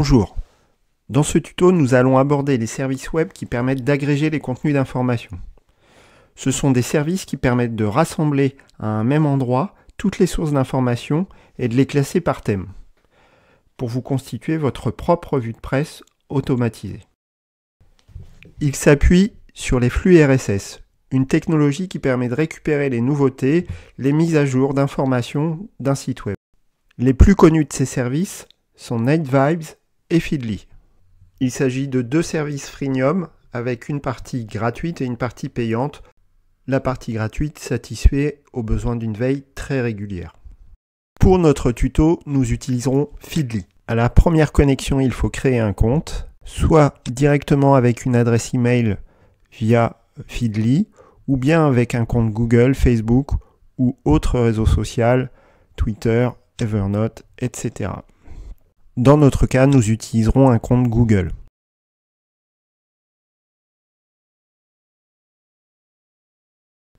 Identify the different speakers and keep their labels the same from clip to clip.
Speaker 1: Bonjour Dans ce tuto, nous allons aborder les services web qui permettent d'agréger les contenus d'information. Ce sont des services qui permettent de rassembler à un même endroit toutes les sources d'information et de les classer par thème, pour vous constituer votre propre vue de presse automatisée. Il s'appuie sur les flux RSS, une technologie qui permet de récupérer les nouveautés, les mises à jour d'informations d'un site web. Les plus connus de ces services sont Night et Feedly. Il s'agit de deux services freemium avec une partie gratuite et une partie payante. La partie gratuite satisfait aux besoins d'une veille très régulière. Pour notre tuto, nous utiliserons Feedly. À la première connexion, il faut créer un compte, soit directement avec une adresse email via Feedly, ou bien avec un compte Google, Facebook ou autre réseau social, Twitter, Evernote,
Speaker 2: etc. Dans notre cas, nous utiliserons un compte Google.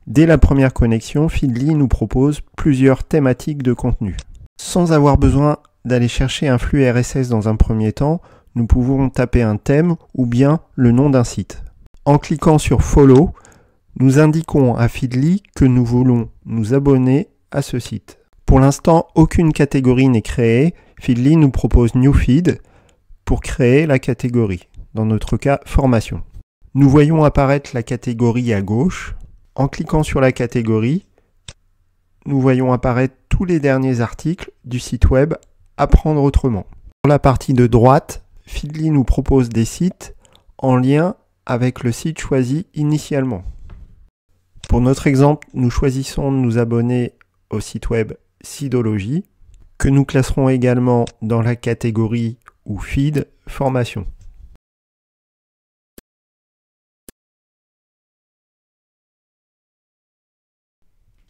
Speaker 2: Dès la première connexion, Feedly nous propose plusieurs thématiques de contenu. Sans avoir
Speaker 1: besoin d'aller chercher un flux RSS dans un premier temps, nous pouvons taper un thème ou bien le nom d'un site. En cliquant sur Follow, nous indiquons à Feedly que nous voulons nous abonner à ce site. Pour l'instant, aucune catégorie n'est créée Feedly nous propose New Feed pour créer la catégorie, dans notre cas formation. Nous voyons apparaître la catégorie à gauche. En cliquant sur la catégorie, nous voyons apparaître tous les derniers articles du site web Apprendre autrement. Pour la partie de droite, Feedly nous propose des sites en lien avec le site choisi initialement. Pour notre exemple, nous choisissons de nous abonner au site web Sidologie que nous
Speaker 2: classerons également dans la catégorie ou feed formation.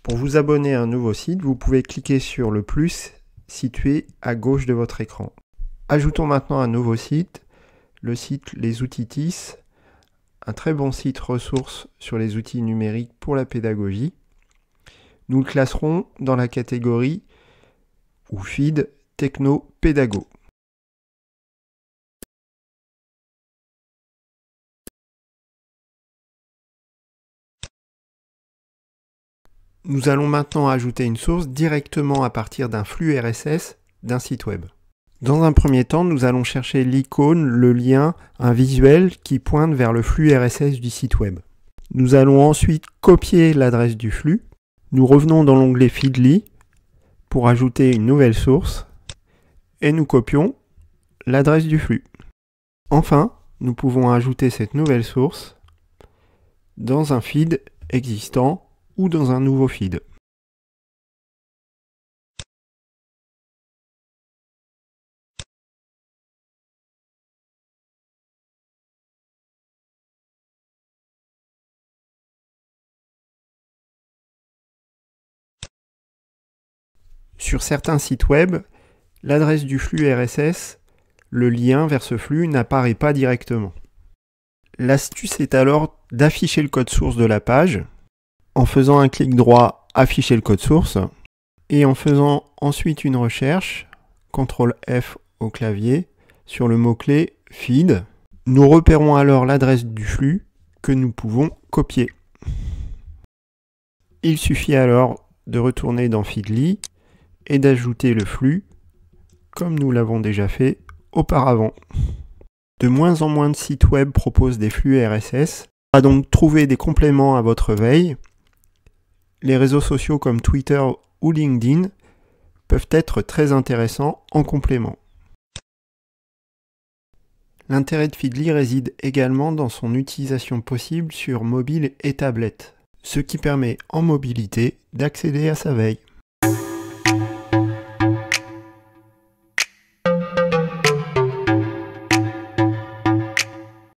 Speaker 2: Pour vous abonner à un nouveau site, vous pouvez cliquer sur le plus situé
Speaker 1: à gauche de votre écran. Ajoutons maintenant un nouveau site, le site Les Outils TIS, un très bon site ressources sur les outils numériques pour la pédagogie. Nous le classerons dans la catégorie ou feed
Speaker 2: techno-pédago. Nous allons maintenant ajouter une source directement à partir d'un flux RSS
Speaker 1: d'un site web. Dans un premier temps, nous allons chercher l'icône, le lien, un visuel qui pointe vers le flux RSS du site web. Nous allons ensuite copier l'adresse du flux. Nous revenons dans l'onglet Feedly pour ajouter une nouvelle source et nous copions l'adresse du flux. Enfin, nous pouvons ajouter cette nouvelle source dans un feed existant
Speaker 2: ou dans un nouveau feed. Sur certains sites web,
Speaker 1: l'adresse du flux RSS, le lien vers ce flux n'apparaît pas directement. L'astuce est alors d'afficher le code source de la page en faisant un clic droit Afficher le code source et en faisant ensuite une recherche CTRL F au clavier sur le mot-clé feed. Nous repérons alors l'adresse du flux que nous pouvons copier. Il suffit alors de retourner dans Feedly et d'ajouter le flux, comme nous l'avons déjà fait auparavant. De moins en moins de sites web proposent des flux RSS. à donc trouver des compléments à votre veille. Les réseaux sociaux comme Twitter ou LinkedIn peuvent être très intéressants en complément. L'intérêt de Feedly réside également dans son utilisation possible sur mobile et tablette, ce qui permet en mobilité d'accéder à sa veille.